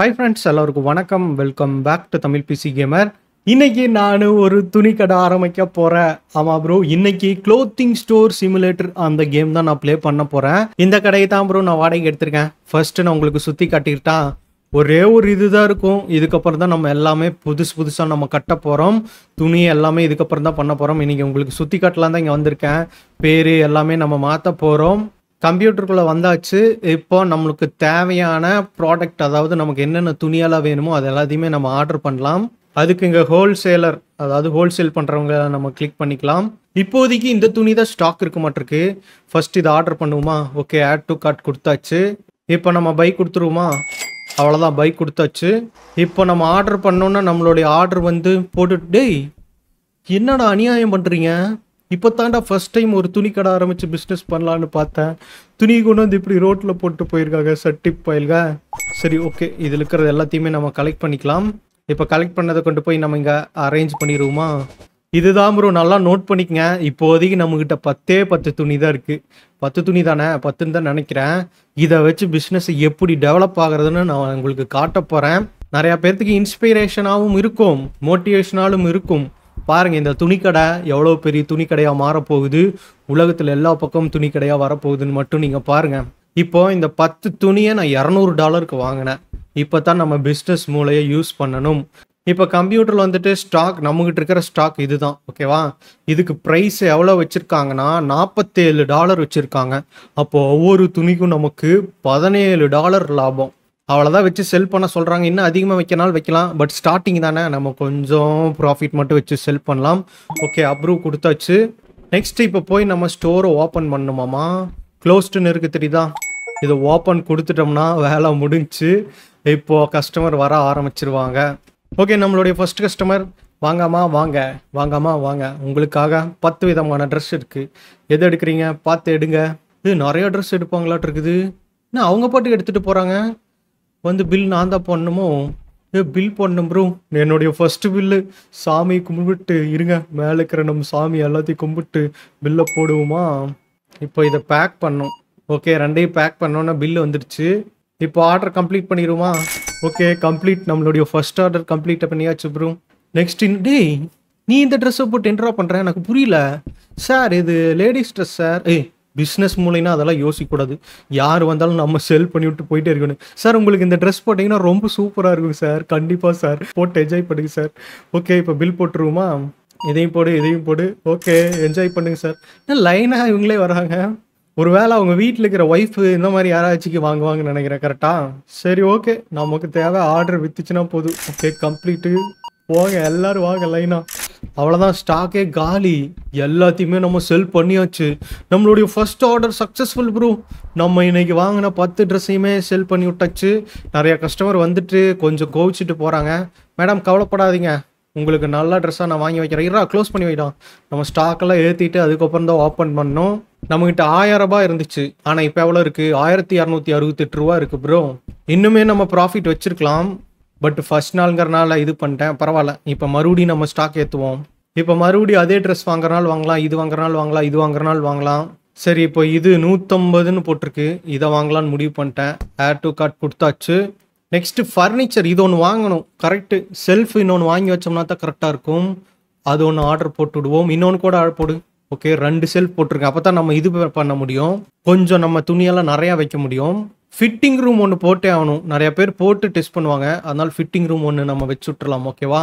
high friends எல்லோருக்கும் வணக்கம் welcome back to Tamil PC gamer இன்னைக்கு நான் ஒரு துணி கடை ஆரம்பிக்க போகிறேன் ஆமாம் ப்ரோ இன்னைக்கு க்ளோத்திங் ஸ்டோர் சிமுலேட்டர் அந்த கேம் தான் நான் ப்ளே பண்ண போகிறேன் இந்த கடையை தான் ப்ரோ நான் வாடகைக்கு எடுத்திருக்கேன் ஃபர்ஸ்ட்டு நான் உங்களுக்கு சுற்றி காட்டிக்கிட்டான் ஒரே ஒரு இதுதான் இருக்கும் இதுக்கப்புறம் தான் நம்ம எல்லாமே புதுசு புதுசாக நம்ம கட்ட போகிறோம் துணி எல்லாமே இதுக்கப்புறம் தான் பண்ண போகிறோம் இன்றைக்கி உங்களுக்கு சுற்றி காட்டலாம் தான் இங்கே வந்திருக்கேன் பேர் எல்லாமே நம்ம மாற்ற போகிறோம் கம்ப்யூட்டருக்குள்ளே வந்தாச்சு இப்போ நம்மளுக்கு தேவையான ப்ராடக்ட் அதாவது நமக்கு என்னென்ன துணியெல்லாம் வேணுமோ அது எல்லாத்தையுமே நம்ம ஆர்டர் பண்ணலாம் அதுக்கு இங்கே ஹோல்சேலர் அதாவது ஹோல்சேல் பண்ணுறவங்க நம்ம கிளிக் பண்ணிக்கலாம் இப்போதைக்கு இந்த துணி தான் ஸ்டாக் இருக்க மாட்டிருக்கு ஃபர்ஸ்ட் இது ஆர்டர் பண்ணுவோமா ஓகே ஆட் டு கார்ட் கொடுத்தாச்சு இப்போ நம்ம பைக் கொடுத்துருவோமா அவ்வளோதான் பைக் கொடுத்தாச்சு இப்போ நம்ம ஆர்டர் பண்ணோன்னா நம்மளுடைய ஆர்டர் வந்து போட்டுட்டு டேய் என்னடா அநியாயம் பண்ணுறீங்க இப்போ தாண்டா ஃபஸ்ட் டைம் ஒரு துணி கடை ஆரம்பித்து பிஸ்னஸ் பண்ணலான்னு பார்த்தேன் துணி கொண்டு வந்து இப்படி ரோட்டில் போட்டு போயிருக்காங்க சட்டி பாயில்க சரி ஓகே இதில் இருக்கிறது எல்லாத்தையுமே நம்ம கலெக்ட் பண்ணிக்கலாம் இப்போ கலெக்ட் பண்ணதை கொண்டு போய் நம்ம இங்கே அரேஞ்ச் பண்ணிடுவோமா இதுதான் ப்ரோ நல்லா நோட் பண்ணிக்கங்க இப்போதைக்கு நம்மக்கிட்ட பத்தே பத்து துணி தான் இருக்குது பத்து துணி தானே பத்துன்னு தான் நினைக்கிறேன் இதை வச்சு பிஸ்னஸ் எப்படி டெவலப் ஆகிறதுன்னு நான் உங்களுக்கு காட்ட போகிறேன் நிறையா பேர்த்துக்கு இன்ஸ்பிரேஷனாகவும் இருக்கும் மோட்டிவேஷனாலும் இருக்கும் பாருங்கள் இந்த துணிக்கடை எவ்வளோ பெரிய துணிக்கடையாக மாறப்போகுது உலகத்தில் எல்லா பக்கமும் துணிக்கடையாக வரப்போகுதுன்னு மட்டும் நீங்கள் பாருங்கள் இப்போ இந்த பத்து துணியை நான் இரநூறு டாலருக்கு வாங்கினேன் இப்போ தான் நம்ம பிஸ்னஸ் மூலையை யூஸ் பண்ணணும் இப்போ கம்ப்யூட்டரில் வந்துட்டு ஸ்டாக் நம்மகிட்ட இருக்கிற ஸ்டாக் இதுதான் ஓகேவா இதுக்கு ப்ரைஸ் எவ்வளோ வச்சுருக்காங்கன்னா நாற்பத்தேழு டாலர் வச்சுருக்காங்க அப்போது ஒவ்வொரு துணிக்கும் நமக்கு பதினேழு டாலர் லாபம் அவ்வளோதான் வச்சு செல் பண்ண சொல்கிறாங்க இன்னும் அதிகமாக வைக்கனால வைக்கலாம் பட் ஸ்டார்டிங் தானே நம்ம கொஞ்சம் ப்ராஃபிட் மட்டும் வச்சு செல் பண்ணலாம் ஓகே அப்ரூவ் கொடுத்தாச்சு நெக்ஸ்ட் இப்போ போய் நம்ம ஸ்டோரை ஓப்பன் பண்ணணுமாமா க்ளோஸ்டுன்னு இருக்குது தெரியுதா இதை ஓப்பன் கொடுத்துட்டோம்னா வேலை முடிஞ்சு இப்போது கஸ்டமர் வர ஆரம்பிச்சிருவாங்க ஓகே நம்மளுடைய ஃபஸ்ட் கஸ்டமர் வாங்காமா வாங்க வாங்காமா வாங்க உங்களுக்காக பத்து விதமான ட்ரெஸ் இருக்குது எது எடுக்கிறீங்க பார்த்து எடுங்க இது நிறையா ட்ரெஸ் எடுப்பாங்களாட்டு இருக்குது என்ன அவங்க பாட்டுக்கு எடுத்துகிட்டு போகிறாங்க வந்து பில் நான் தான் போடணுமோ ஏ பில் போடணும் ப்ரோ என்னுடைய ஃபஸ்ட்டு பில்லு சாமி கும்பிட்டு இருங்க மேலே இருக்கிற நம்ம சாமி எல்லாத்தையும் கும்பிட்டு பில்லை போடுவோமா இப்போ இதை பேக் பண்ணோம் ஓகே ரெண்டையும் பேக் பண்ணோன்னா பில்லு வந்துடுச்சு இப்போ ஆர்டர் கம்ப்ளீட் பண்ணிடுவோமா ஓகே கம்ப்ளீட் நம்மளுடைய ஃபஸ்ட் ஆர்டர் கம்ப்ளீட்டை பண்ணியாச்சு ப்ரோ நெக்ஸ்ட் இன் டேய் நீ இந்த ட்ரெஸ்ஸை போட்டு என்ட்ரா பண்ணுற எனக்கு புரியல சார் இது லேடிஸ் ட்ரெஸ் சார் ஏய் பிஸ்னஸ் மூலினா அதெல்லாம் யோசிக்கூடாது யார் வந்தாலும் நம்ம செல் பண்ணிவிட்டு போயிட்டே இருக்கணும் சார் உங்களுக்கு இந்த ட்ரெஸ் போட்டிங்கன்னா ரொம்ப சூப்பராக இருக்கும் சார் கண்டிப்பாக சார் போட்டு என்ஜாய் பண்ணுங்க சார் ஓகே இப்போ பில் போட்டுருவோமா இதையும் போடு இதையும் போடு ஓகே என்ஜாய் பண்ணுங்க சார் ஏன்னா லைனாக இவங்களே வராங்க ஒரு வேளை அவங்க வீட்டில் இருக்கிற ஒய்ஃபு இந்த மாதிரி யாராச்சிக்கு வாங்குவாங்கன்னு நினைக்கிறேன் கரெக்டாக சரி ஓகே நமக்கு தேவை ஆர்டர் வித்துச்சுன்னா போதும் ஓகே கம்ப்ளீட்டு போங்க எல்லோரும் வாங்க லைனாக அவ்வளோதான் ஸ்டாக்கே காலி எல்லாத்தையுமே நம்ம செல் பண்ணியாச்சு நம்மளுடைய ஃபர்ஸ்ட் ஆர்டர் சக்ஸஸ்ஃபுல் ப்ரூ நம்ம இன்னைக்கு வாங்கின பத்து ட்ரெஸ்ஸையுமே செல் பண்ணி விட்டாச்சு நிறைய கஸ்டமர் வந்துட்டு கொஞ்சம் கோவிச்சுட்டு போகிறாங்க மேடம் கவலைப்படாதீங்க உங்களுக்கு நல்ல ட்ரெஸ்ஸாக நான் வாங்கி வைக்கிறேன் இரா க்ளோஸ் பண்ணி வைக்கலாம் நம்ம ஸ்டாக்கெல்லாம் ஏற்றிட்டு அதுக்கப்புறம் தான் ஓப்பன் பண்ணோம் நம்மகிட்ட ஆயிரம் ரூபாய் இருந்துச்சு ஆனால் இப்போ எவ்வளோ இருக்குது ஆயிரத்தி இரநூத்தி அறுபத்தெட்டு ரூபா இருக்குது ப்ரோ இன்னுமே நம்ம ப்ராஃபிட் வச்சுருக்கலாம் பட் ஃபர்ஸ்ட் நாளுங்கிறனால இது பண்ணிட்டேன் பரவாயில்ல இப்போ மறுபடியும் நம்ம ஸ்டாக் ஏற்றுவோம் இப்போ மறுபடியும் அதே ட்ரெஸ் வாங்குறனால வாங்கலாம் இது வாங்குறனால வாங்கலாம் இது வாங்குறனால வாங்கலாம் சரி இப்போ இது நூற்றம்பதுன்னு போட்டிருக்கு இதை வாங்கலான்னு முடிவு பண்ணிட்டேன் ஆட் டு கார்ட் கொடுத்தாச்சு நெக்ஸ்ட்டு ஃபர்னிச்சர் இது ஒன்று வாங்கணும் கரெக்டு செல்ஃப் இன்னொன்று வாங்கி வச்சோம்னா தான் கரெக்டாக இருக்கும் அது ஒன்று ஆர்டர் போட்டு விடுவோம் இன்னொன்று கூட ஆர்டர் போடு ஓகே ரெண்டு செல்ஃப் போட்டிருக்கேன் அப்போ தான் நம்ம இது பண்ண முடியும் கொஞ்சம் நம்ம துணியெல்லாம் நிறையா வைக்க முடியும் ஃபிட்டிங் ரூம் ஒன்று போட்டே ஆகணும் நிறைய பேர் போட்டு டெஸ்ட் பண்ணுவாங்க அதனால் ஃபிட்டிங் ரூம் ஒன்று நம்ம வச்சு விட்றலாம் ஓகேவா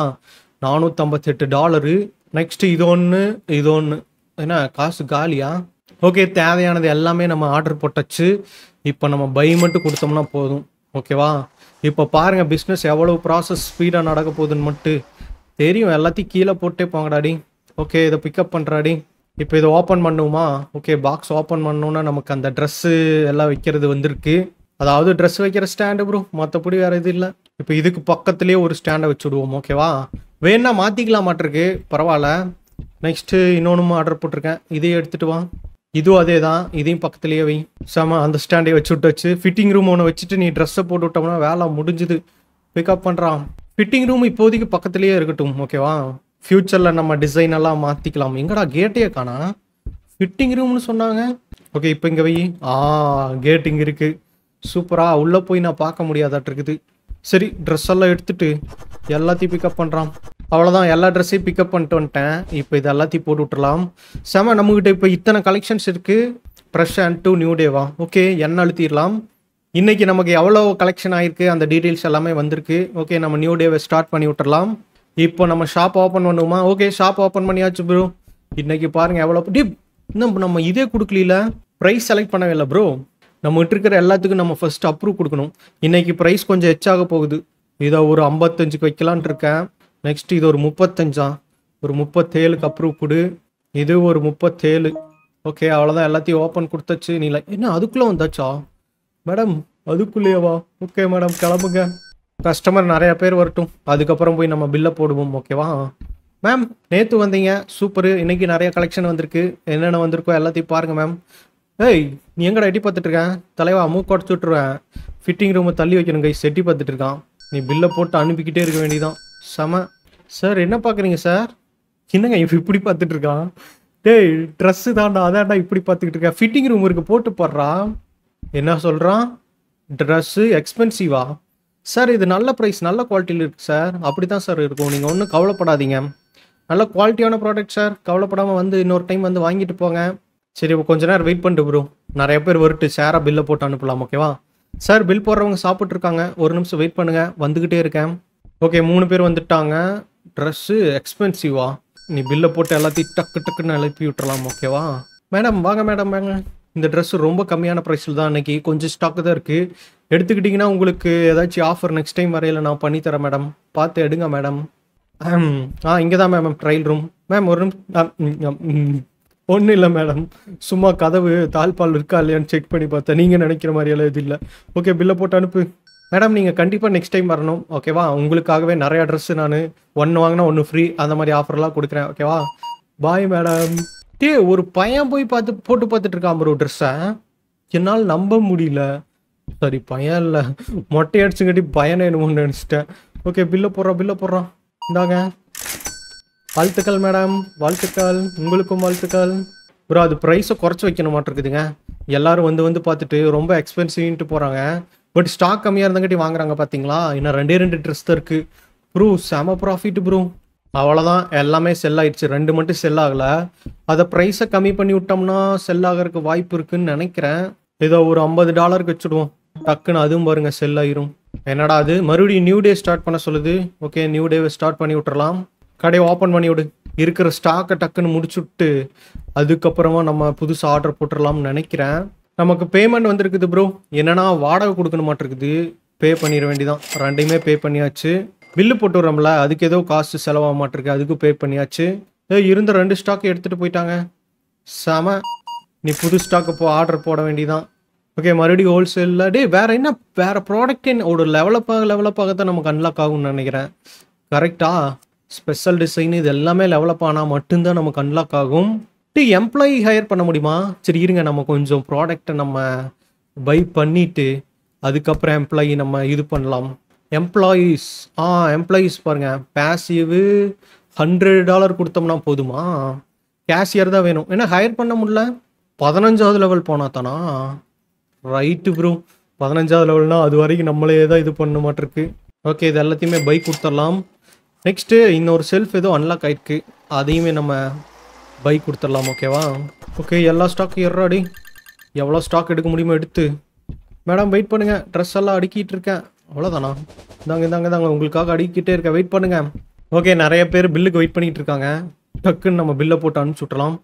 நானூற்றம்பத்தெட்டு டாலரு நெக்ஸ்ட்டு இது ஒன்று இது ஒன்று ஏன்னா காசு காலியா ஓகே தேவையானது எல்லாமே நம்ம ஆர்டர் போட்டாச்சு இப்போ நம்ம பை மட்டும் கொடுத்தோம்னா போதும் ஓகேவா இப்போ பாருங்கள் பிஸ்னஸ் எவ்வளோ ப்ராசஸ் ஸ்பீடாக நடக்க போகுதுன்னு மட்டும் தெரியும் எல்லாத்தையும் கீழே போட்டே போங்கடாடி ஓகே இதை பிக்கப் பண்ணுறாடி இப்போ இதை ஓப்பன் பண்ணுவோமா ஓகே பாக்ஸ் ஓப்பன் பண்ணோன்னா நமக்கு அந்த ட்ரெஸ்ஸு எல்லாம் வைக்கிறது வந்திருக்கு அதாவது ட்ரெஸ் வைக்கிற ஸ்டாண்டு ப்ரோ மற்றபடி வேறு இது இல்லை இப்போ இதுக்கு பக்கத்துலேயே ஒரு ஸ்டாண்டை வச்சுடுவோம் ஓகேவா வேணா மாற்றிக்கலாம் மாட்டிருக்கு பரவாயில்ல நெக்ஸ்ட்டு இன்னொன்று ஆர்டர் போட்டிருக்கேன் இதையும் எடுத்துகிட்டு வா இதுவும் அதே தான் இதையும் பக்கத்துலேயே வை செம அந்த ஸ்டாண்டை வச்சு விட்டு வச்சு ஃபிட்டிங் ரூம் ஒன்று வச்சுட்டு நீ ட்ரெஸ்ஸை போட்டு விட்டோம்னா வேலை முடிஞ்சுது பிக்கப் பண்ணுறான் ஃபிட்டிங் ரூம் இப்போதைக்கு பக்கத்துலேயே இருக்கட்டும் ஓகேவா ஃப்யூச்சரில் நம்ம டிசைன் எல்லாம் மாற்றிக்கலாம் எங்கடா கேட்டே காணா ஃபிட்டிங் ரூம்னு சொன்னாங்க ஓகே இப்போ இங்கே வை ஆ கேட் இங்கே இருக்குது சூப்பராக உள்ளே போய் நான் பார்க்க முடியாதாட்டிருக்குது சரி ட்ரெஸ் எல்லாம் எடுத்துட்டு எல்லாத்தையும் பிக்கப் பண்ணுறான் அவ்வளோதான் எல்லா ட்ரெஸ்ஸையும் பிக்கப் பண்ணிட்டு வந்துட்டேன் இப்போ இது எல்லாத்தையும் போட்டு விட்டுலாம் செம நம்மக்கிட்ட இப்போ இத்தனை கலெக்ஷன்ஸ் இருக்குது ஃப்ரெஷ் அண்ட் டூ நியூ டேவா ஓகே என்ன அழுத்திடலாம் இன்றைக்கி நமக்கு எவ்வளோ கலெக்ஷன் ஆகிருக்கு அந்த டீட்டெயில்ஸ் எல்லாமே வந்திருக்கு ஓகே நம்ம நியூ டேவை ஸ்டார்ட் பண்ணி விட்டுறலாம் இப்போ நம்ம ஷாப் ஓப்பன் பண்ணுவோமா ஓகே ஷாப் ஓப்பன் பண்ணியாச்சு ப்ரோ இன்றைக்கி பாருங்கள் எவ்வளோ டி இன்னும் நம்ம இதே கொடுக்கல ப்ரைஸ் செலக்ட் பண்ணவே இல்லை ப்ரோ நம்மகிட்ட இருக்கிற எல்லாத்துக்கும் நம்ம ஃபஸ்ட் அப்ரூவ் கொடுக்கணும் இன்றைக்கி ப்ரைஸ் கொஞ்சம் ஹெச்சாக போகுது இதை ஒரு ஐம்பத்தஞ்சுக்கு வைக்கலான் இருக்கேன் நெக்ஸ்ட் இது ஒரு முப்பத்தஞ்சா ஒரு முப்பத்தேழுக்கு அப்ரூவ் கொடு இது ஒரு முப்பத்தேழு ஓகே அவ்வளோதான் எல்லாத்தையும் ஓப்பன் கொடுத்தாச்சு நீ என்ன அதுக்குள்ளே வந்தாச்சா மேடம் அதுக்குள்ளேயேவா ஓகே மேடம் கிளம்புங்க கஸ்டமர் நிறையா பேர் வரட்டும் அதுக்கப்புறம் போய் நம்ம பில்லை போடுவோம் ஓகேவா மேம் நேற்று வந்தீங்க சூப்பர் இன்றைக்கி நிறைய கலெக்ஷன் வந்திருக்கு என்னென்ன வந்திருக்கோ எல்லாத்தையும் பாருங்கள் மேம் ஏய் நீ எங்கடா எட்டி பார்த்துட்டு இருக்கேன் தலைவா மூக்கோட்டு விட்டுருவேன் ஃபிட்டிங் ரூமை தள்ளி வைக்கணும் கை செட்டி பார்த்துட்டு இருக்கான் நீ பில்லை போட்டு அனுப்பிக்கிட்டே இருக்க வேண்டியதான் செம சார் என்ன பார்க்குறீங்க சார் என்னங்க இப்படி பார்த்துட்டு இருக்கான் டேய் ட்ரெஸ்ஸு தாண்டா அதான்டா இப்படி பார்த்துக்கிட்டு இருக்கேன் ஃபிட்டிங் ரூம் இருக்கு போட்டு போடுறா என்ன சொல்கிறான் ட்ரெஸ்ஸு எக்ஸ்பென்சிவா சார் இது நல்ல ப்ரைஸ் நல்ல குவாலிட்டியில் இருக்குது சார் அப்படி தான் சார் இருக்கும் நீங்கள் ஒன்றும் கவலைப்படாதீங்க நல்ல குவாலிட்டியான ப்ராடக்ட் சார் கவலைப்படாமல் வந்து இன்னொரு டைம் வந்து வாங்கிட்டு போங்க சரி இப்போ கொஞ்ச நேரம் வெயிட் பண்ணிட்டு ப்ரோ நிறைய பேர் வருட்டு சேராக பில்லை போட்டு அனுப்பலாம் ஓகேவா சார் பில் போடுறவங்க சாப்பிட்ருக்காங்க ஒரு நிமிஷம் வெயிட் பண்ணுங்கள் வந்துக்கிட்டே இருக்கேன் ஓகே மூணு பேர் வந்துட்டாங்க ட்ரெஸ்ஸு எக்ஸ்பென்சிவா நீ பில்லை போட்டு எல்லாத்தையும் டக்கு டக்குன்னு அனுப்பி விட்டுறலாம் ஓகேவா மேடம் வாங்க மேடம் வாங்க இந்த ட்ரெஸ்ஸு ரொம்ப கம்மியான ப்ரைஸில் தான் அன்னைக்கு கொஞ்சம் ஸ்டாக் தான் இருக்குது எடுத்துக்கிட்டிங்கன்னா உங்களுக்கு ஏதாச்சும் ஆஃபர் நெக்ஸ்ட் டைம் வரையில் நான் பண்ணித்தரேன் மேடம் பார்த்து எடுங்க மேடம் ஆ இங்கே தான் மேம் ட்ரையல் ரூம் மேம் ஒரு நிமிஷம் ஒன்றும் இல்லை மேடம் சும்மா கதவு தாழ்பால் இருக்கா இல்லையான்னு செக் பண்ணி பார்த்தேன் நீங்கள் நினைக்கிற மாதிரியெல்லாம் இது இல்லை ஓகே பில்லை போட்டு அனுப்பு மேடம் நீங்கள் கண்டிப்பாக நெக்ஸ்ட் டைம் வரணும் ஓகேவா உங்களுக்காகவே நிறையா ட்ரெஸ்ஸு நான் ஒன்று வாங்கினா ஒன்று ஃப்ரீ அந்த மாதிரி ஆஃபர்லாம் கொடுக்குறேன் ஓகேவா பாய் மேடம் டே ஒரு பையன் போய் பார்த்து போட்டு பார்த்துட்டு இருக்கான் ப்ரோ ட்ரெஸ்ஸை என்னால் நம்ப முடியல சரி பையன் இல்லை மொட்டை அடிச்சுங்கட்டி பயனை என்னமோன்னு நினச்சிட்டேன் ஓகே பில்லை போடுறான் பில்லை போடுறான் இந்தாங்க வாழ்த்துக்கள் மேடம் வாழ்த்துக்கள் உங்களுக்கும் வாழ்த்துக்கள் ப்ரோ அது ப்ரைஸை குறைச்சி வைக்கணும் மாட்டிருக்குதுங்க எல்லாரும் வந்து வந்து பார்த்துட்டு ரொம்ப எக்ஸ்பென்சிவ்ன்ட்டு போகிறாங்க பட் ஸ்டாக் கம்மியாக இருந்தங்காட்டி வாங்குறாங்க பார்த்தீங்களா இன்னும் ரெண்டே ரெண்டு ட்ரெஸ் தான் இருக்குது ப்ரூ செம ப்ராஃபிட் ப்ரூ அவ்வளோதான் எல்லாமே செல் ஆயிடுச்சு ரெண்டு மட்டும் செல் ஆகலை அதை ப்ரைஸை கம்மி பண்ணி விட்டோம்னா செல் ஆகிறதுக்கு வாய்ப்பு இருக்குன்னு நினைக்கிறேன் ஏதோ ஒரு ஐம்பது டாலருக்கு வச்சுடுவோம் டக்குன்னு அதுவும் பாருங்கள் செல் ஆயிரும் என்னடா அது மறுபடியும் நியூ டே ஸ்டார்ட் பண்ண சொல்லுது ஓகே நியூ டேவை ஸ்டார்ட் பண்ணி விட்டுறலாம் கடையை ஓப்பன் பண்ணி விடு இருக்கிற ஸ்டாக்கை டக்குன்னு முடிச்சுட்டு அதுக்கப்புறமா நம்ம புதுசாக ஆர்டர் போட்டுடலாம்னு நினைக்கிறேன் நமக்கு பேமெண்ட் வந்துருக்குது ப்ரோ என்னன்னா வாடகை கொடுக்கணும் மாட்டிருக்குது பே பண்ணிட வேண்டிதான் ரெண்டையுமே பே பண்ணியாச்சு பில்லு போட்டு அதுக்கு ஏதோ காசு செலவாக மாட்டிருக்கு அதுக்கு பே பண்ணியாச்சு ஏ இருந்த ரெண்டு ஸ்டாக் எடுத்துகிட்டு போயிட்டாங்க செம நீ புது ஸ்டாக்கு போ ஆர்டர் போட வேண்டிதான் ஓகே மறுபடியும் ஹோல்சேலில் டே வேறு என்ன வேறு ப்ராடக்ட் என்ன ஒரு லெவலப்பாக லெவலப்பாக தான் நமக்கு அன்லாக் ஆகும்னு நினைக்கிறேன் கரெக்டாக ஸ்பெஷல் டிசைன் இது எல்லாமே லெவலப் ஆனால் மட்டும்தான் நமக்கு அன்லாக் ஆகும் டி எம்ப்ளாயி ஹையர் பண்ண முடியுமா சரி இருங்க நம்ம கொஞ்சம் ப்ராடக்டை நம்ம பை பண்ணிவிட்டு அதுக்கப்புறம் எம்ப்ளாயி நம்ம இது பண்ணலாம் எம்ப்ளாயீஸ் ஆ எம்ப்ளாயீஸ் பாருங்கள் பேசிவு ஹண்ட்ரட் டாலர் கொடுத்தோம்னா போதுமா கேஷியர் தான் வேணும் ஏன்னா ஹையர் பண்ண முடியல பதினஞ்சாவது லெவல் போனா தானா ரைட்டு ப்ரோ பதினஞ்சாவது லெவல்னால் அது வரைக்கும் நம்மளே தான் இது பண்ண மாட்டிருக்கு ஓகே இது எல்லாத்தையுமே பைக் கொடுத்துடலாம் நெக்ஸ்ட்டு இன்னொரு செல்ஃப் ஏதோ அன்லாக் ஆகிருக்கு அதையுமே நம்ம பை கொடுத்துடலாம் ஓகேவா ஓகே எல்லா ஸ்டாக் ஏறாடி எவ்வளோ ஸ்டாக் எடுக்க முடியுமோ எடுத்து மேடம் வெயிட் பண்ணுங்கள் ட்ரெஸ் எல்லாம் அடுக்கிட்டு இருக்கேன் அவ்வளோதானா இந்தாங்க இந்தாங்க இந்தாங்க உங்களுக்காக அடுக்கிட்டே இருக்கேன் வெயிட் பண்ணுங்கள் ஓகே நிறைய பேர் பில்லுக்கு வெயிட் பண்ணிகிட்டு இருக்காங்க டக்குன்னு நம்ம பில்லை போட்டு அனுப்பிச்சுட்றலாம்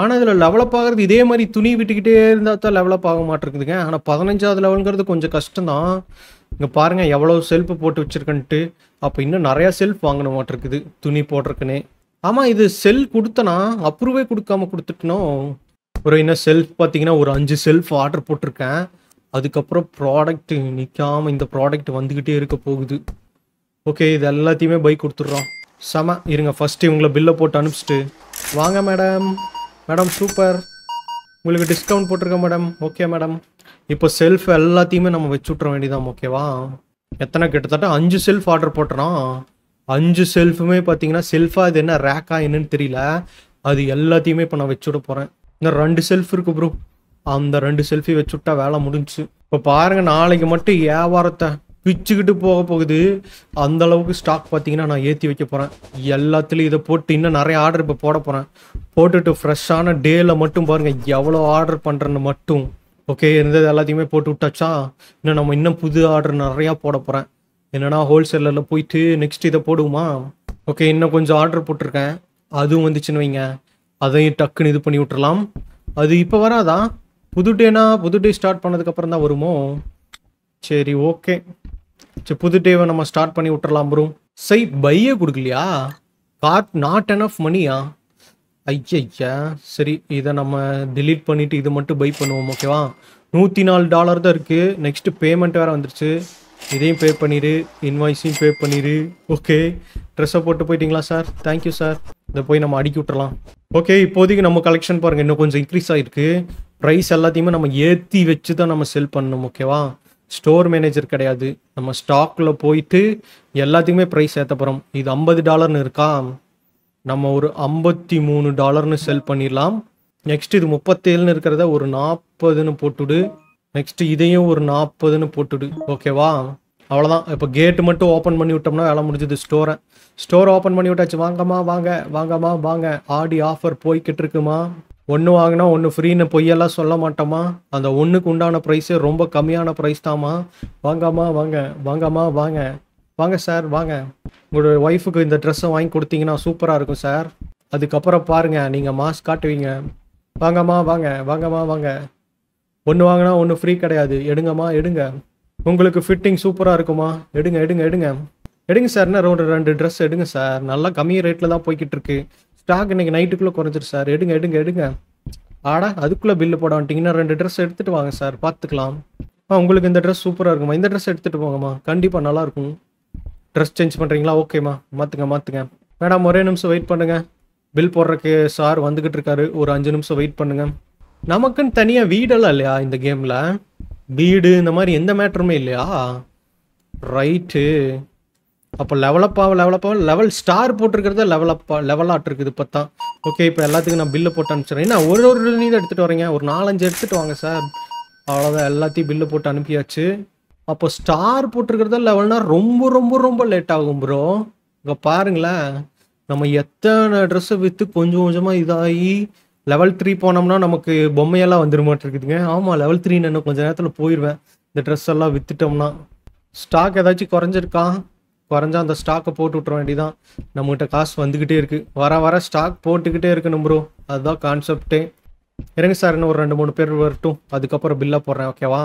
ஆனால் இதில் லெவலப் ஆகிறது இதே மாதிரி துணி விட்டுக்கிட்டே இருந்தால் தான் லெவலப் ஆக மாட்டேருக்குதுங்க ஆனால் பதினஞ்சாவது லெவலுங்கிறது கொஞ்சம் கஷ்டம்தான் இங்கே பாருங்கள் எவ்வளோ செல்ஃபு போட்டு வச்சுருக்கன்ட்டு அப்போ இன்னும் நிறையா செல்ஃப் வாங்கின மாட்டேருக்குது துணி போட்டிருக்குன்னு ஆமாம் இது செல் கொடுத்தனா அப்ரூவே கொடுக்காம கொடுத்துட்டனோ ஒரு என்ன செல்ஃப் பார்த்தீங்கன்னா ஒரு அஞ்சு செல்ஃப் ஆர்டர் போட்டிருக்கேன் அதுக்கப்புறம் ப்ராடக்ட் நிற்காமல் இந்த ப்ராடக்ட் வந்துக்கிட்டே இருக்க போகுது ஓகே இது எல்லாத்தையுமே பைக் கொடுத்துட்றோம் செம இருங்க ஃபஸ்ட்டு இவங்களை பில்லை போட்டு அனுப்பிச்சிட்டு வாங்க மேடம் மேடம் சூப்பர் உங்களுக்கு டிஸ்கவுண்ட் போட்டிருக்கேன் மேடம் ஓகே மேடம் இப்போ செல்ஃப் எல்லாத்தையுமே நம்ம வச்சு விட்ற வேண்டியதான் ஓகேவா எத்தனை கிட்டத்தட்ட அஞ்சு செல்ஃப் ஆர்டர் போட்டுறோம் அஞ்சு செல்ஃபுமே பார்த்தீங்கன்னா செல்ஃபாக இது என்ன ரேக்கா என்னன்னு தெரியல அது எல்லாத்தையுமே இப்போ நான் வச்சு விட போகிறேன் இன்னும் ரெண்டு செல்ஃப் இருக்குது ப்ரோ அந்த ரெண்டு செல்ஃபி வச்சு விட்டா வேலை முடிஞ்சு இப்போ பாருங்கள் நாளைக்கு மட்டும் வியாபாரத்தை பிச்சுக்கிட்டு போக போகுது அந்த அளவுக்கு ஸ்டாக் பார்த்தீங்கன்னா நான் ஏற்றி வைக்க போகிறேன் எல்லாத்துலேயும் இதை போட்டு இன்னும் நிறைய ஆர்டர் இப்போ போட போகிறேன் போட்டுட்டு ஃப்ரெஷ்ஷான டேல மட்டும் பாருங்கள் எவ்வளோ ஆர்டர் பண்ணுறேன்னு மட்டும் ஓகே இருந்தது எல்லாத்தையுமே போட்டு விட்டாச்சா இன்னும் நம்ம இன்னும் புது ஆர்டர் நிறையா போட போகிறேன் என்னென்னா ஹோல்சேலரில் போயிட்டு நெக்ஸ்ட் இதை போடுவோமா ஓகே இன்னும் கொஞ்சம் ஆர்டர் போட்டிருக்கேன் அதுவும் வந்துச்சுன்னு வைங்க அதையும் டக்குன்னு இது பண்ணி விட்டுறலாம் அது இப்போ வராதா புது டேனா புது டே ஸ்டார்ட் பண்ணதுக்கப்புறம் தான் வருமோ சரி ஓகே சரி புது டேவை நம்ம ஸ்டார்ட் பண்ணி விட்டுறலாம் ப்ரோ சை பையே கொடுக்கலையா காட் நாட் ஆஃப் மணியா ஐயா சரி இதை நம்ம டெலீட் பண்ணிவிட்டு இது மட்டும் பை பண்ணுவோம் ஓகேவா நூற்றி நாலு டாலர் தான் இருக்குது நெக்ஸ்ட்டு பேமெண்ட் வேறு வந்துருச்சு இதையும் பே பண்ணிடு இன்வாய்ஸையும் பே பண்ணிடு ஓகே ட்ரெஸ்ஸை போட்டு போயிட்டீங்களா சார் தேங்க்யூ சார் இதை போய் நம்ம அடிக்கி விட்டுறலாம் ஓகே இப்போதைக்கு நம்ம கலெக்ஷன் பாருங்கள் இன்னும் கொஞ்சம் இன்க்ரீஸ் ஆகிருக்கு ப்ரைஸ் எல்லாத்தையுமே நம்ம ஏற்றி வச்சு தான் நம்ம செல் பண்ணணும் ஓகேவா ஸ்டோர் மேனேஜர் கிடையாது நம்ம ஸ்டாக்கில் போயிட்டு எல்லாத்துக்குமே ப்ரைஸ் ஏற்ற போகிறோம் இது ஐம்பது டாலர்னு இருக்கா நம்ம ஒரு ஐம்பத்தி மூணு டாலர்னு செல் பண்ணிடலாம் நெக்ஸ்ட் இது முப்பத்தேழுன்னு இருக்கிறத ஒரு நாற்பதுன்னு போட்டுடு நெக்ஸ்ட் இதையும் ஒரு நாற்பதுன்னு போட்டுடு ஓகேவா அவ்வளோதான் இப்போ கேட்டு மட்டும் ஓப்பன் பண்ணி விட்டோம்னா வேலை முடிஞ்சது ஸ்டோரை ஸ்டோர் ஓப்பன் பண்ணி விட்டாச்சு வாங்கம்மா வாங்க வாங்கம்மா வாங்க ஆடி ஆஃபர் போய்கிட்டு இருக்குமா ஒன்று வாங்கினா ஒன்று ஃப்ரீன்னு பொய்யெல்லாம் சொல்ல மாட்டோமா அந்த ஒன்றுக்கு உண்டான ப்ரைஸே ரொம்ப கம்மியான ப்ரைஸ் தாம்மா வாங்காமா வாங்க வாங்காமா வாங்க வாங்க சார் வாங்க உங்களோட ஒய்ஃபுக்கு இந்த ட்ரெஸ்ஸை வாங்கி கொடுத்தீங்கன்னா சூப்பராக இருக்கும் சார் அதுக்கப்புறம் பாருங்கள் நீங்கள் மாஸ்க் காட்டுவீங்க வாங்கம்மா வாங்க வாங்கம்மா வாங்க ஒன்று வாங்கினா ஒன்று ஃப்ரீ கிடையாது எடுங்கம்மா எடுங்க உங்களுக்கு ஃபிட்டிங் சூப்பராக இருக்குமா எடுங்க எடுங்க எடுங்க எடுங்க சார் ரெண்டு ரெண்டு ட்ரெஸ் எடுங்க சார் நல்லா கம்மி ரேட்டில் தான் போய்கிட்டு இருக்கு ஸ்டாக் இன்னைக்கு நைட்டுக்குள்ளே குறைஞ்சிரு சார் எடுங்க எடுங்க எடுங்க ஆடா அதுக்குள்ளே பில்லு போட வந்துட்டிங்கன்னா ரெண்டு ட்ரெஸ் எடுத்துகிட்டு வாங்க சார் பார்த்துக்கலாம் ஆ உங்களுக்கு இந்த ட்ரெஸ் சூப்பராக இருக்குமா இந்த ட்ரெஸ் எடுத்துகிட்டு போங்கம்மா கண்டிப்பாக நல்லாயிருக்கும் ட்ரெஸ் சேஞ்ச் பண்ணுறீங்களா ஓகேம்மா மாற்றுங்க மாற்றுங்க மேடம் ஒரே நிமிஷம் வெயிட் பண்ணுங்கள் பில் போடுறக்கு சார் வந்துக்கிட்டு இருக்காரு ஒரு அஞ்சு நிமிஷம் வெயிட் பண்ணுங்கள் நமக்குன்னு தனியாக வீடெல்லாம் இல்லையா இந்த கேமில் வீடு இந்த மாதிரி எந்த மேட்டருமே இல்லையா ரைட்டு அப்போ லெவலப் ஆக லெவலப் ஆக லெவல் ஸ்டார் போட்டிருக்கிறத லெவலப்பாக லெவல் இருக்குது இப்போ தான் ஓகே இப்போ எல்லாத்துக்கும் நான் பில்லு போட்டு அனுப்பிச்சிடுறேன் ஏன்னா ஒரு ஒரு நீ தான் எடுத்துகிட்டு வரீங்க ஒரு நாலஞ்சு எடுத்துகிட்டு வாங்க சார் அவ்வளோதான் எல்லாத்தையும் பில்லு போட்டு அனுப்பியாச்சு அப்போ ஸ்டார் போட்டிருக்கிறத லெவல்னா ரொம்ப ரொம்ப ரொம்ப லேட் ஆகும் ப்ரோ இங்கே பாருங்களேன் நம்ம எத்தனை ட்ரெஸ்ஸை விற்று கொஞ்சம் கொஞ்சமாக இதாகி லெவல் த்ரீ போனோம்னா நமக்கு பொம்மையெல்லாம் வந்துட மாட்டேருக்குதுங்க ஆமாம் லெவல் த்ரீ நான் கொஞ்சம் நேரத்தில் போயிடுவேன் இந்த ட்ரெஸ் எல்லாம் விற்றுட்டோம்னா ஸ்டாக் ஏதாச்சும் குறைஞ்சிருக்கான் குறைஞ்சா அந்த ஸ்டாக்கை போட்டு விட்ற வேண்டிதான் நம்மகிட்ட காசு வந்துக்கிட்டே இருக்குது வர வர ஸ்டாக் போட்டுக்கிட்டே இருக்கணும் ப்ரோ அதுதான் கான்செப்டே இறங்க சார் இன்னும் ஒரு ரெண்டு மூணு பேர் வரட்டும் அதுக்கப்புறம் பில்லாக போடுறேன் ஓகேவா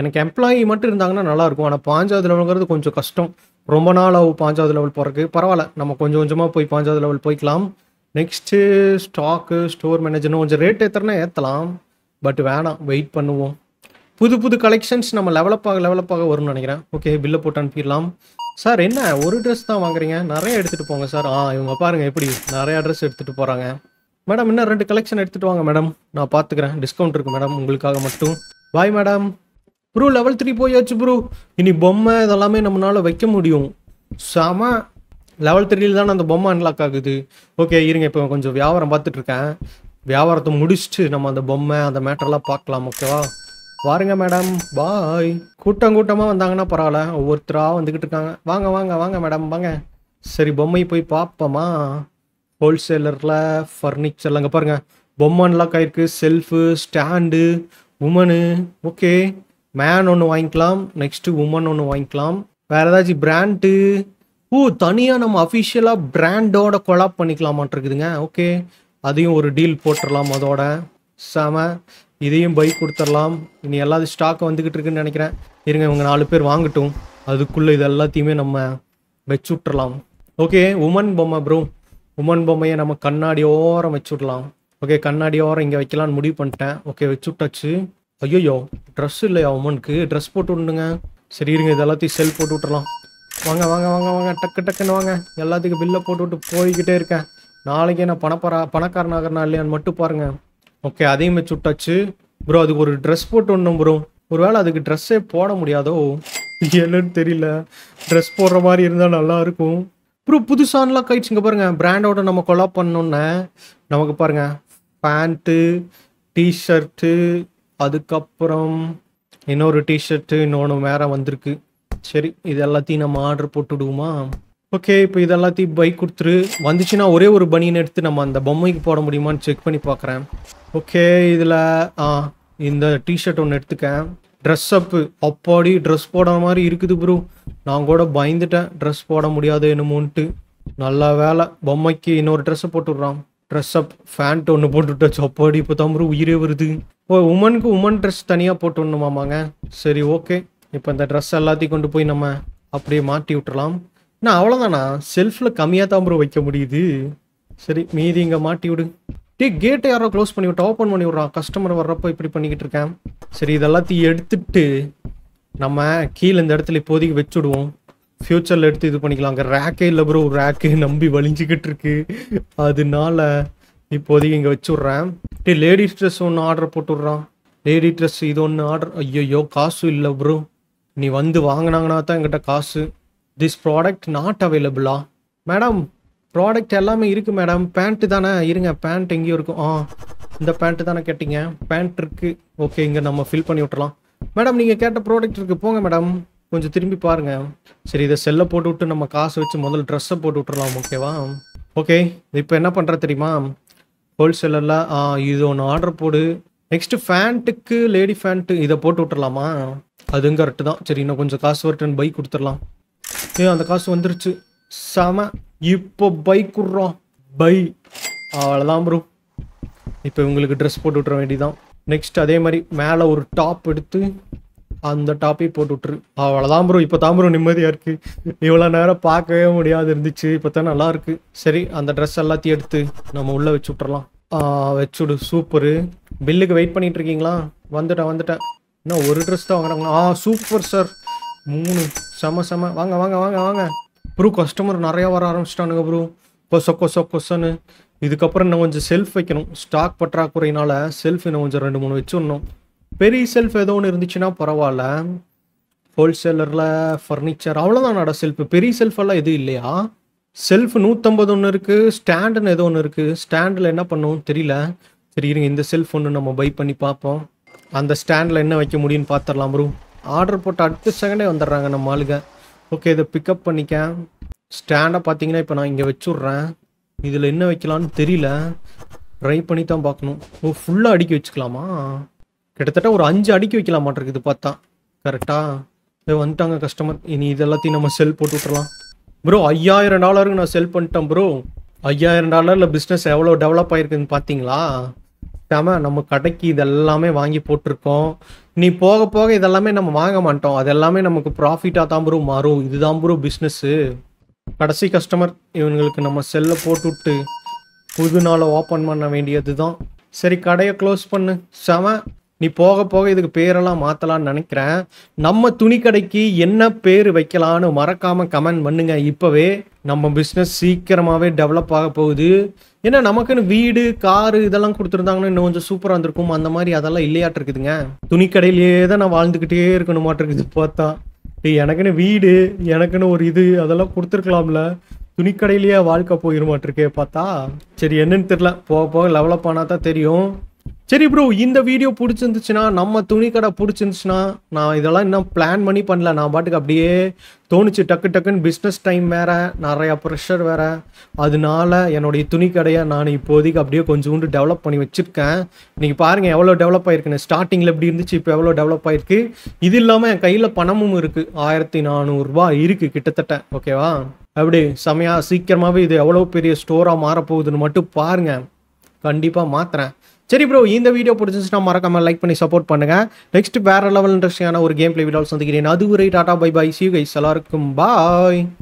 எனக்கு எம்ப்ளாயி மட்டும் இருந்தாங்கன்னா நல்லாயிருக்கும் ஆனால் பாஞ்சாவது லெவலுங்கிறது கொஞ்சம் கஷ்டம் ரொம்ப நாள் ஆகும் பாஞ்சாவது லெவல் போகிறதுக்கு பரவாயில்ல நம்ம கொஞ்சம் கொஞ்சமாக போய் பாஞ்சாவது லெவல் போய்க்கலாம் நெக்ஸ்ட்டு ஸ்டாக்கு ஸ்டோர் மேனேஜர்னு கொஞ்சம் ரேட் ஏற்றுறனா ஏற்றலாம் பட் வேணாம் வெயிட் பண்ணுவோம் புது புது கலெக்ஷன்ஸ் நம்ம லெவலப்பாக லெவலப்பாக வரும்னு நினைக்கிறேன் ஓகே பில்லை போட்டு அனுப்பிடலாம் சார் என்ன ஒரு ட்ரெஸ் தான் வாங்குறீங்க நிறைய எடுத்துட்டு போங்க சார் ஆ இவங்க பாருங்க எப்படி நிறைய ட்ரெஸ் எடுத்துட்டு போறாங்க மேடம் இன்னும் ரெண்டு கலெக்ஷன் எடுத்துட்டு வாங்க மேடம் நான் பாத்துக்கிறேன் டிஸ்கவுண்ட் இருக்கு மேடம் உங்களுக்காக மட்டும் bye madam bro level three போயாச்சு ப்ரூ இனி பொம்மை இதெல்லாமே நம்மளால வைக்க முடியும் செம லெவல் த்ரீல தான் அந்த பொம்மை அன்லாக் ஆகுது ஓகே இருங்க இப்போ கொஞ்சம் வியாபாரம் பார்த்துட்டு இருக்கேன் வியாபாரத்தை முடிச்சுட்டு நம்ம அந்த பொம்மை அந்த மேட்டர்லாம் பார்க்கலாம் ஓகேவா வாருங்க மேடம் பாய் கூட்டம் கூட்டமாக வந்தாங்கன்னா பரவாயில்ல ஒவ்வொருத்தராக வந்துக்கிட்டு இருக்காங்க வாங்க வாங்க வாங்க மேடம் வாங்க சரி பொம்மை போய் பார்ப்போமா ஹோல்சேலரில் ஃபர்னிச்சர் அங்கே பாருங்கள் பொம்மன்லாம் காயிருக்கு shelf stand woman okay man ஒன்று வாங்கிக்கலாம் நெக்ஸ்ட்டு உமன் ஒன்று வாங்கிக்கலாம் வேறு ஏதாச்சும் பிராண்டு ஓ தனியாக நம்ம அஃபிஷியலாக பிராண்டோட கொலாப் பண்ணிக்கலாமான்ட்டுருக்குதுங்க ஓகே அதையும் ஒரு டீல் போட்டுடலாம் அதோட செம இதையும் பைக் கொடுத்துடலாம் இனி எல்லா ஸ்டாக்கும் வந்துக்கிட்டு இருக்குன்னு நினைக்கிறேன் இருங்க இவங்க நாலு பேர் வாங்கட்டும் அதுக்குள்ளே இது எல்லாத்தையுமே நம்ம வச்சு விட்றலாம் ஓகே உமன் பொம்மை ப்ரோ உமன் பொம்மையை நம்ம கண்ணாடி ஓரம் வச்சு விடலாம் ஓகே கண்ணாடி ஓரம் இங்கே வைக்கலாம்னு முடிவு பண்ணிட்டேன் ஓகே வச்சு விட்டாச்சு ஐயோயோ ட்ரெஸ் இல்லையா உமனுக்கு ட்ரெஸ் போட்டு விடுங்க சரி இருங்க இது எல்லாத்தையும் செல் போட்டு விட்டுறலாம் வாங்க வாங்க வாங்க வாங்க டக்கு டக்குன்னு வாங்க எல்லாத்துக்கும் பில்லை போட்டு விட்டு போய்கிட்டே இருக்கேன் நாளைக்கு நான் பணப்பரா பணக்காரனாகறனா இல்லையான்னு மட்டும் பாருங்கள் ஓகே அதையும் சுட்டாச்சு ப்ரோ அதுக்கு ஒரு ட்ரெஸ் போட்டு ஒன்றும் ப்ரோ ஒருவேளை அதுக்கு ட்ரெஸ்ஸே போட முடியாதோ என்னன்னு தெரியல ட்ரெஸ் போடுற மாதிரி இருந்தால் நல்லா இருக்கும் ப்ரோ புதுசானலாம் கைட்ஸ் இங்கே பாருங்கள் பிராண்டோட நம்ம கொலாப் பண்ணோன்னே நமக்கு பாருங்கள் பேண்ட்டு டிஷர்ட்டு அதுக்கப்புறம் இன்னொரு டிஷர்ட்டு இன்னொன்று வேற வந்திருக்கு சரி இது எல்லாத்தையும் நம்ம ஆர்டர் போட்டுடுவோமா ஓகே இப்போ இதெல்லாத்தையும் பைக் கொடுத்துரு வந்துச்சுன்னா ஒரே ஒரு பனியன் எடுத்து நம்ம அந்த பொம்மைக்கு போட முடியுமான்னு செக் பண்ணி பார்க்குறேன் ஓகே இதில் ஆ இந்த டிஷர்ட் ஒன்று எடுத்துக்கேன் ட்ரெஸ் அப்பு அப்பாடி ட்ரெஸ் போடுற மாதிரி இருக்குது ப்ரோ நான் கூட பயந்துட்டேன் ட்ரெஸ் போட முடியாது என்னமோன்ட்டு நல்ல வேலை பொம்மைக்கு இன்னொரு ட்ரெஸ்ஸை போட்டுடுறான் ட்ரெஸ் அப் ஃபேண்ட் ஒன்று போட்டுவிட்டாச்சு அப்பாடி இப்போ தான் ப்ரோ உயிரே வருது ஓ உமனுக்கு உமன் ட்ரெஸ் தனியாக போட்டு சரி ஓகே இப்போ இந்த ட்ரெஸ் எல்லாத்தையும் கொண்டு போய் நம்ம அப்படியே மாட்டி விட்டுறலாம் அண்ணா அவ்வளோதாண்ணா செல்ஃபில் கம்மியாக தான் ப்ரோ வைக்க முடியுது சரி மீதி இங்கே மாட்டி விடு டே கேட்டை யாரோ க்ளோஸ் பண்ணி விட்டு ஓப்பன் பண்ணி விட்றான் கஸ்டமர் வர்றப்போ இப்படி பண்ணிக்கிட்டு இருக்கேன் சரி இதெல்லாத்தையும் எடுத்துட்டு நம்ம கீழே இந்த இடத்துல இப்போதைக்கு வச்சுடுவோம் ஃப்யூச்சரில் எடுத்து இது பண்ணிக்கலாம் அங்கே ரேக்கே இல்லை ப்ரோ ரேக்கு நம்பி வலிஞ்சிக்கிட்டு இருக்கு அதனால இப்போதைக்கு இங்கே வச்சுட்றேன் டே லேடிஸ் ட்ரெஸ் ஒன்று ஆர்டர் போட்டுடுறான் லேடி ட்ரெஸ் இது ஒன்று ஆர்டர் ஐயோ காசு இல்லை ப்ரோ நீ வந்து வாங்கினாங்கன்னா தான் எங்கிட்ட காசு திஸ் ப்ராடக்ட் நாட் அவைலபிளா மேடம் ப்ராடக்ட் எல்லாமே இருக்குது மேடம் பேண்ட்டு தானே இருங்க பேண்ட் எங்கேயும் இருக்கும் ஆ இந்த பேண்ட்டு தானே கேட்டிங்க பேண்ட் இருக்குது ஓகே இங்கே நம்ம ஃபில் பண்ணி விட்றலாம் மேடம் நீங்கள் கேட்ட ப்ராடக்ட் இருக்குது போங்க மேடம் கொஞ்சம் திரும்பி பாருங்கள் சரி இதை செல்லை போட்டு விட்டு நம்ம காசு வச்சு முதல்ல ட்ரெஸ்ஸை போட்டு விட்றலாம் ஓகேவா ஓகே இப்போ என்ன பண்ணுற தெரியுமா ஹோல்சேலரில் இது ஒன்று ஆர்டர் போடு நெக்ஸ்ட்டு ஃபேண்ட்டுக்கு லேடி ஃபேண்ட்டு இதை போட்டு விட்டுறலாமா அதுவும் கரெக்டு தான் சரி இன்னும் கொஞ்சம் காசு வரட்டுன்னு பைக் கொடுத்துடலாம் ஏ அந்த காசு வந்துருச்சு செம இப்போ பைக் விட்றோம் பை அவ்வளோதான் ப்ரோ இப்போ இவங்களுக்கு ட்ரெஸ் போட்டு விட்ற வேண்டிதான் நெக்ஸ்ட் அதே மாதிரி மேலே ஒரு டாப் எடுத்து அந்த டாப்பே போட்டு விட்ரு அவ்வளோதான் ப்ரோ இப்போ தான் ப்ரோ நிம்மதியாக இருக்குது இவ்வளோ நேரம் பார்க்கவே முடியாது இருந்துச்சு இப்போ தான் நல்லா சரி அந்த ட்ரெஸ் எல்லாத்தையும் எடுத்து நம்ம உள்ளே வச்சு விட்றலாம் வச்சுடு சூப்பரு பில்லுக்கு வெயிட் பண்ணிகிட்ருக்கீங்களா வந்துட்டேன் வந்துட்டேன் இன்னும் ஒரு ட்ரெஸ் தான் வாங்குறாங்களா ஆ சூப்பர் சார் மூணு செம செம வாங்க வாங்க வாங்க வாங்க ப்ரூ கஸ்டமர் நிறையா வர ஆரம்பிச்சிட்டானுங்க ப்ரோ கொச கொச கொசன்னு இதுக்கப்புறம் இன்னும் கொஞ்சம் செல்ஃப் வைக்கணும் ஸ்டாக் பற்றாக்குறையினால செல்ஃப் இன்னும் கொஞ்சம் ரெண்டு மூணு வச்சுடணும் பெரிய செல்ஃப் ஏதோ ஒன்று இருந்துச்சுன்னா பரவாயில்ல ஹோல்சேலரில் ஃபர்னிச்சர் அவ்வளோதான் நட செல்ஃப் பெரிய செல்ஃப் எல்லாம் எதுவும் இல்லையா செல்ஃப் நூற்றம்பது ஒன்று இருக்குது ஸ்டாண்டுன்னு ஏதோ ஒன்று இருக்குது ஸ்டாண்டில் என்ன பண்ணுவோம் தெரியல சரி இருங்க இந்த செல்ஃப் ஒன்று நம்ம பை பண்ணி பார்ப்போம் அந்த ஸ்டாண்டில் என்ன வைக்க முடியும்னு பார்த்துடலாம் ப்ரூ ஆர்டர் போட்டு அடுத்த செகண்டே வந்துடுறாங்க நம்ம ஆளுங்க ஓகே இதை பிக்கப் பண்ணிக்க ஸ்டாண்டாக பார்த்தீங்கன்னா இப்போ நான் இங்கே வச்சுட்றேன் இதில் என்ன வைக்கலான்னு தெரியல ட்ரை பண்ணி தான் பார்க்கணும் ஓ ஃபுல்லாக அடுக்கி வச்சுக்கலாமா கிட்டத்தட்ட ஒரு அஞ்சு அடுக்கி வைக்கலாம் மாட்டிருக்கு பார்த்தா கரெக்டாக வந்துட்டாங்க கஸ்டமர் இனி இதெல்லாத்தையும் நம்ம செல் போட்டு விட்டுறலாம் ப்ரோ ஐயாயிரம் டாலருக்கு நான் செல் பண்ணிட்டேன் ப்ரோ ஐயாயிரம் டாலரில் பிஸ்னஸ் எவ்வளோ டெவலப் ஆயிருக்குன்னு பார்த்தீங்களா நிறுத்தாம நம்ம கடைக்கு இதெல்லாமே வாங்கி போட்டிருக்கோம் நீ போக போக இதெல்லாமே நம்ம வாங்க மாட்டோம் அது எல்லாமே நமக்கு ப்ராஃபிட்டாக தான் ப்ரோ மாறும் இதுதான் ப்ரோ பிஸ்னஸ்ஸு கடைசி கஸ்டமர் இவங்களுக்கு நம்ம செல்லை போட்டுவிட்டு புது நாளை ஓப்பன் பண்ண வேண்டியது தான் சரி கடையை க்ளோஸ் பண்ணு செம நீ போக போக இதுக்கு பேரெல்லாம் மாற்றலான்னு நினைக்கிறேன் நம்ம துணி கடைக்கு என்ன பேர் வைக்கலான்னு மறக்காமல் கமெண்ட் பண்ணுங்க இப்போவே நம்ம பிஸ்னஸ் சீக்கிரமாகவே டெவலப் ஆக போகுது ஏன்னா நமக்குன்னு வீடு காரு இதெல்லாம் கொடுத்துருந்தாங்கன்னா இன்னும் கொஞ்சம் சூப்பராக இருந்திருக்கும் அந்த மாதிரி அதெல்லாம் இல்லையாட்டு இருக்குதுங்க துணிக்கடையிலேயே தான் நான் வாழ்ந்துக்கிட்டே இருக்கணுமாட்டு இருக்குது பார்த்தா எனக்குன்னு வீடு எனக்குன்னு ஒரு இது அதெல்லாம் கொடுத்துருக்கலாம்ல துணிக்கடையிலேயே வாழ்க்கை போயிருமாட்டிருக்கே பார்த்தா சரி என்னன்னு தெரில போக போக லெவலப் ஆனால் தான் தெரியும் சரி ப்ரோ இந்த வீடியோ பிடிச்சிருந்துச்சுன்னா நம்ம துணி கடை பிடிச்சிருந்துச்சுன்னா நான் இதெல்லாம் இன்னும் பிளான் பண்ணி பண்ணல நான் பாட்டுக்கு அப்படியே தோணுச்சு டக்கு டக்குன்னு பிஸ்னஸ் டைம் வேறு நிறையா ப்ரெஷர் வேறு அதனால என்னுடைய துணி கடையை நான் இப்போதைக்கு அப்படியே கொஞ்சோண்டு டெவலப் பண்ணி வச்சுருக்கேன் இன்றைக்கி பாருங்கள் எவ்வளோ டெவலப் ஆகிருக்குன்னு ஸ்டார்டிங்கில் எப்படி இருந்துச்சு இப்போ எவ்வளோ டெவலப் ஆகிருக்கு இது இல்லாமல் என் கையில் பணமும் இருக்குது ஆயிரத்தி நானூறுரூவா இருக்குது கிட்டத்தட்ட ஓகேவா அப்படி செமையாக சீக்கிரமாகவே இது எவ்வளோ பெரிய ஸ்டோராக மாறப்போகுதுன்னு மட்டும் பாருங்கள் கண்டிப்பாக மாற்றுறேன் சரி ப்ரோ இந்த வீடியோ பிடிச்சிச்சுன்னா மறக்காமல் லைக் பண்ணி சப்போர்ட் பண்ணுங்கள் நெக்ஸ்ட் வேற லெவல் இன்ட்ரெஸ்டிங்கான ஒரு கேம் பிளே வீடியோ சந்திக்கிறேன் அது ஒரு டாடா பை பை சி கைஸ் எல்லாருக்கும் பாய்